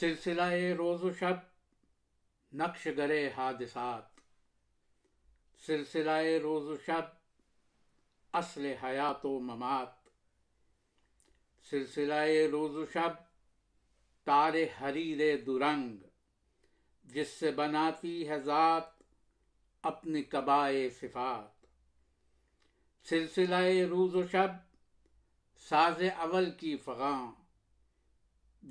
سلسلہ روز و شب نقش گرے حادثات سلسلہ روز و شب اصل حیات و ممات سلسلہ روز و شب تار حریر درنگ جس سے بناتی ہے ذات اپنی قبائے صفات سلسلہ روز و شب ساز اول کی فغاں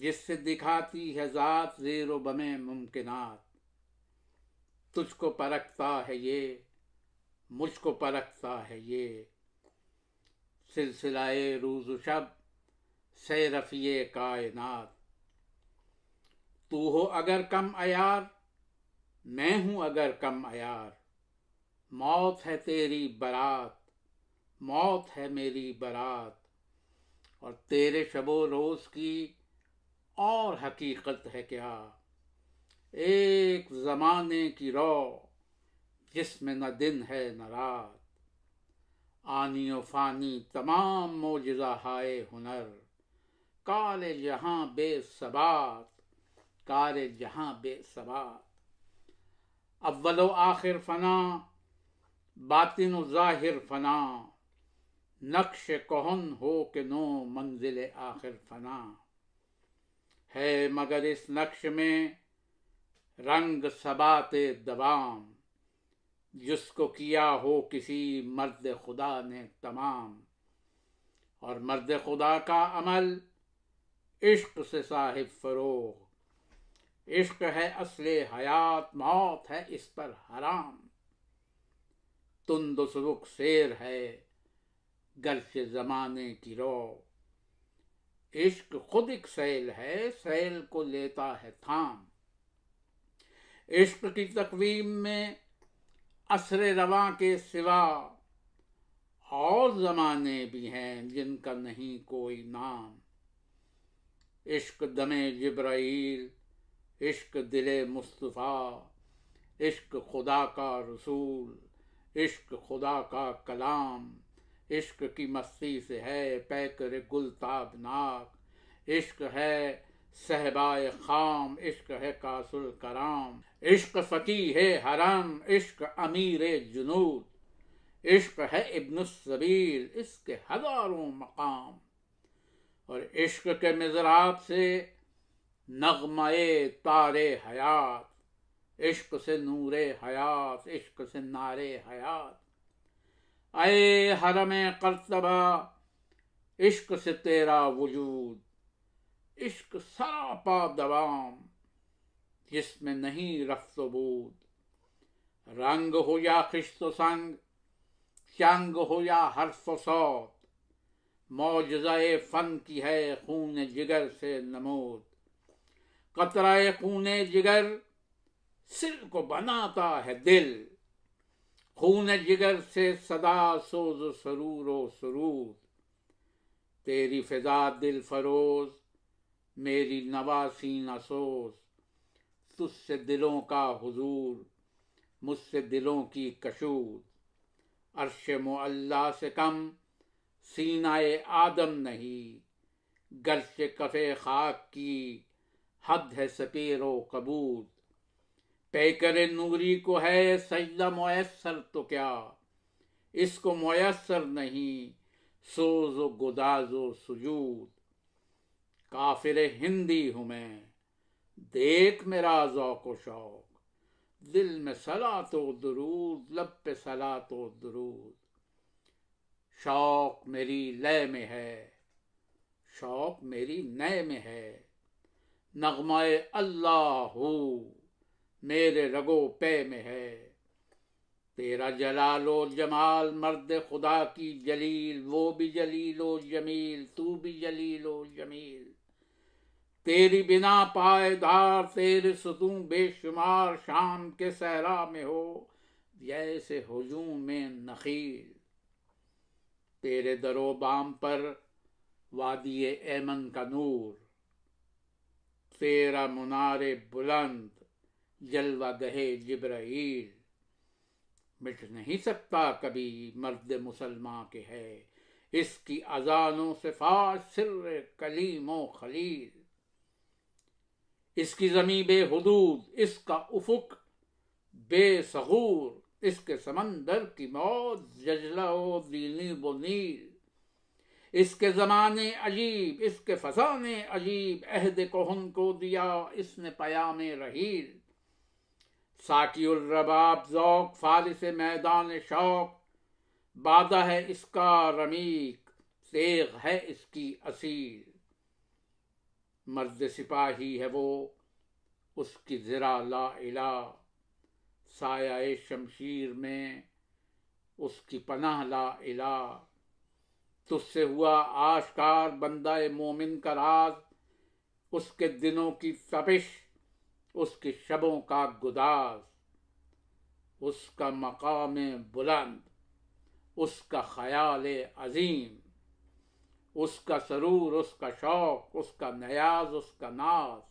جس سے دکھاتی ہے ذات زیر و بم ممکنات تجھ کو پرکھتا ہے یہ مجھ کو پرکھتا ہے یہ سلسلہ روز و شب سے رفیع کائنات تو ہو اگر کم عیار میں ہوں اگر کم عیار موت ہے تیری برات موت ہے میری برات اور تیرے شب و روز کی اور حقیقت ہے کیا ہاں، ایک زمانے کی رو جس میں نہ دن ہے نہ رات آنی و فانی تمام موجزہ ہائے ہنر کال جہاں بے ثبات کار جہاں بے ثبات اول و آخر فنا باطن و ظاہر فنا نقش کہن ہو کہ نو منزل آخر فنا ہے مگر اس نقش میں رنگ سبات دوام جس کو کیا ہو کسی مرد خدا نے تمام اور مرد خدا کا عمل عشق سے صاحب فروغ عشق ہے اصل حیات موت ہے اس پر حرام تند سیر ہے گرچ زمانے کی رو عشق خود ایک سیل ہے سیل کو لیتا ہے تھام عشق کی تقویم میں اثر رواں کے سوا اور زمانے بھی ہیں جن کا نہیں کوئی نام عشق دم جبرائیل عشق دل مصطفیٰ عشق خدا کا رسول عشق خدا کا کلام عشق کی مستی سے ہے پیکر گلطاب ناک عشق ہے صحبائے خام عشق ہے قاسل کرام عشق فقی ہے حرم عشق امیر جنوب عشق ہے ابن السبیل اس کے ہزاروں مقام اور عشق کے مضراب سے نغمہ تار حیات عشق سے نور حیات عشق سے نار حیات اے حرم کرتبہ عشق سے تیرا وجود عشق سراپا دوام جس میں نہیں رفت و بود رنگ ہو یا خشت و سنگ چنگ ہو یا حرف و سوت موجزائے فن کی ہے خون جگر سے نمود قطرہ خون جگر سر کو بناتا ہے دل خون جگر سے صدا سوز و سرور و سرور تیری فضا دل فروز میری نواسی نسوز تجھ تس سے دلوں کا حضور مجھ سے دلوں کی کشور عرش معلّہ سے کم سینہ آدم نہیں گرش کف خاک کی حد ہے سپیر و کبور پیکر نوری کو ہے سجدہ میسر تو کیا اس کو میسر نہیں سوز و گداز و سجود کافر ہندی ہوں میں دیکھ میرا ذوق و شوق دل میں سلا تو درود لب پہ سلا تو درود شوق میری لے میں ہے شوق میری نئے میں ہے نغمہ اللہ میرے رگو پے میں ہے تیرا جلال و جمال مرد خدا کی جلیل وہ بھی جلیل و جمیل تو بھی جلیل و جمیل تیری بنا پائے دار تیرے ستوں بے شمار شام کے صحرا میں ہو جیسے ہجوم میں نخیل تیرے درو بام پر وادی ایمن کا نور تیرا منارے بلند جلوہ گہے جبرائیل مٹ نہیں سکتا کبھی مرد مسلمان کے ہے اس کی اذان و سر کلیم و خلیل اس کی زمین بے حدود اس کا افق بے سغور اس کے سمندر کی موت ججلہ ججلا و نیل اس کے زمانے عجیب اس کے فسانے عجیب عہد کوہن کو دیا اس نے پیام رحیل ساکی الرباب ذوق فالس میدان شوق بادہ ہے اس کا رمیق تیغ ہے اس کی اسیر مرد سپاہی ہے وہ اس کی ذرا لا الہ سایہ شمشیر میں اس کی پناہ لا الہ تس سے ہوا آشکار بندہ مومن کا راز اس کے دنوں کی تپش اس کی شبوں کا گداز اس کا مقام بلند اس کا خیال عظیم اس کا سرور اس کا شوق اس کا نیاز اس کا ناز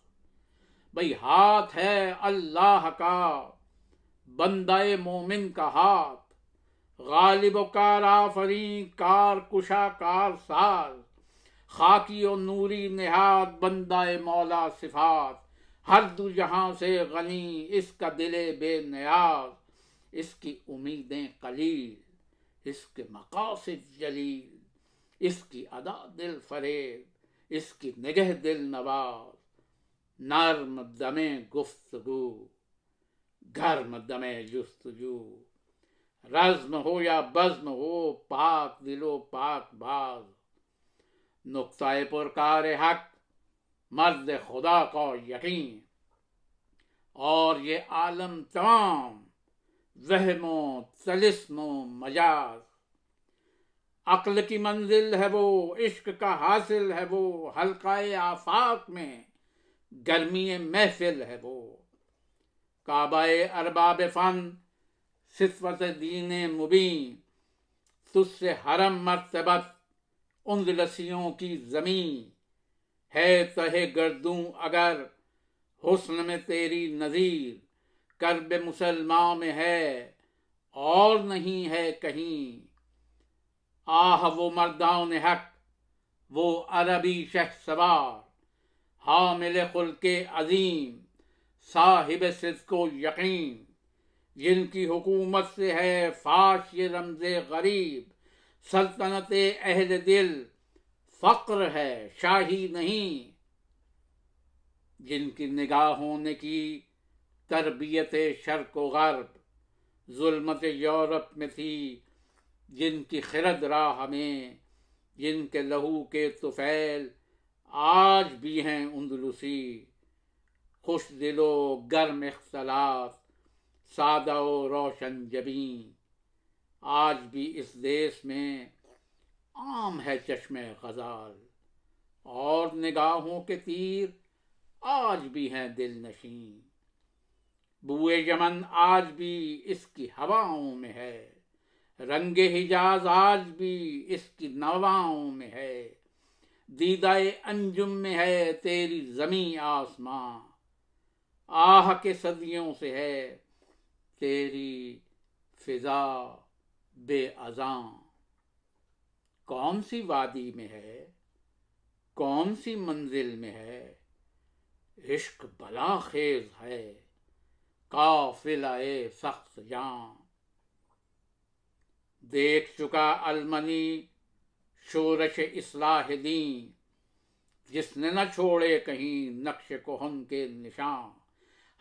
بھئی ہاتھ ہے اللہ کا بندہ مومن کا ہاتھ غالب و کار آفری کار کشا کار ساز خاکی و نوری نہاد بندہ مولا صفات ہر دو جہاں سے غنی اس کا دل بے نیاز اس کی امیدیں قلیل اس کے مقاصد جلیل اس کی ادا دل فریب اس کی نگہ دل نواز نرم دم گفتگو گرم دمے جستجو رزم ہو یا بزم ہو پاک دل و پاک باز نقطۂ پرکار حق مرد خدا کا یقین اور یہ عالم تمام وہم و تلسم و مجاز عقل کی منزل ہے وہ عشق کا حاصل ہے وہ حلقہ آفاق میں گرمی محفل ہے وہ کعبہ ارباب فن صفت دین مبین سے حرم مرتبت ان لسیوں کی زمین ہے تہ گردوں اگر حسن میں تیری نظیر کرب مسلمان ہے اور نہیں ہے کہیں آہ وہ مردان حق وہ عربی شہ سوار حامل خلق عظیم صاحب صدق و یقین جن کی حکومت سے ہے فاش یہ رمض غریب سلطنت اہل دل فقر ہے شاہی نہیں جن کی نگاہ ہونے کی تربیت شرق و غرب ظلمت یورپ میں تھی جن کی خرد راہ ہمیں جن کے لہو کے توفیل آج بھی ہیں اندلوسی خوش دل و گرم اختلاط سادہ و روشن جبیں آج بھی اس دیس میں ہے چشم غزال اور نگاہوں کے تیر آج بھی ہیں دل نشین بوئے یمن آج بھی اس کی ہواؤں میں ہے رنگ حجاز آج بھی اس کی نواؤں میں ہے دیدائے انجم میں ہے تیری زمیں آسماں آہ کے صدیوں سے ہے تیری فضا بے اذاں کون سی وادی میں ہے کون سی منزل میں ہے عشق بلا خیز ہے قافلہ سخت جان دیکھ چکا المنی شورش اصلاح دین جس نے نہ چھوڑے کہیں نقش کوہن کے نشان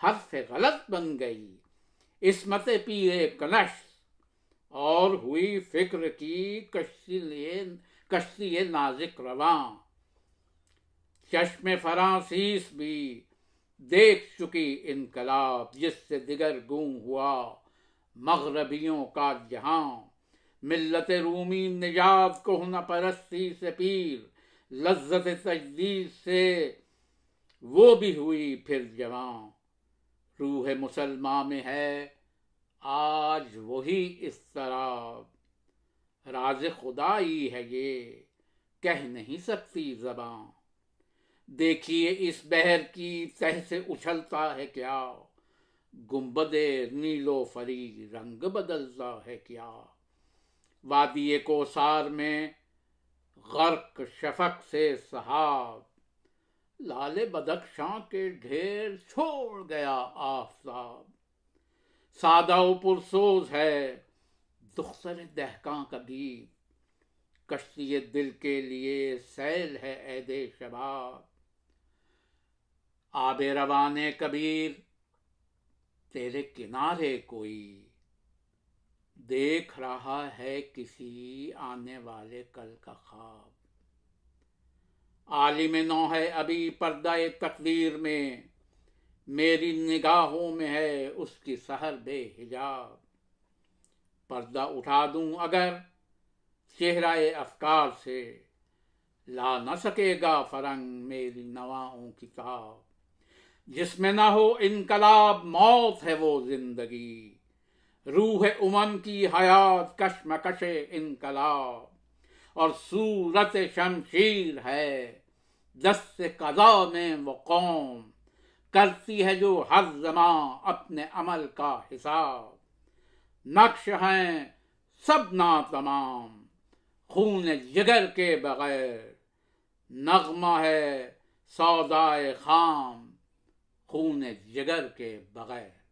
حرف غلط بن گئی اسمت پیرے کنش اور ہوئی فکر کی کشتی کشتی نازک رواں چشم فرانسیس بھی دیکھ چکی انقلاب جس سے دیگر گوں ہوا مغربیوں کا جہاں ملت رومی نجات کو نہ پرستی سے پیر لذت تجدید سے وہ بھی ہوئی پھر جوان روح مسلمان ہے آج وہی اس طرح راز خدائی ہے یہ کہہ نہیں سکتی زباں دیکھیے اس بہر کی تہ سے اچھلتا ہے کیا گمبد نیلو فری رنگ بدلتا ہے کیا وادی کو سار میں غرق شفق سے صحاب لال بدخشاں کے ڈھیر چھوڑ گیا آفتاب سادہ و پرسوز ہے دختر دہکاں کبیر کشتی دل کے لیے سیل ہے عید شباب آب روان کبیر تیرے کنارے کوئی دیکھ رہا ہے کسی آنے والے کل کا خواب عالم نو ہے ابھی پردہ تقدیر میں میری نگاہوں میں ہے اس کی سحر بے حجاب پردہ اٹھا دوں اگر چہرہ افکار سے لا نہ سکے گا فرنگ میری نواؤں کی کہ جس میں نہ ہو انقلاب موت ہے وہ زندگی روح امن کی حیات کشمکش انقلاب اور سورت شمشیر ہے دست قضا میں وہ قوم کرتی ہے جو ہر زماں اپنے عمل کا حساب نقش ہیں سب نا تمام خون جگر کے بغیر نغمہ ہے سودائے خام خون جگر کے بغیر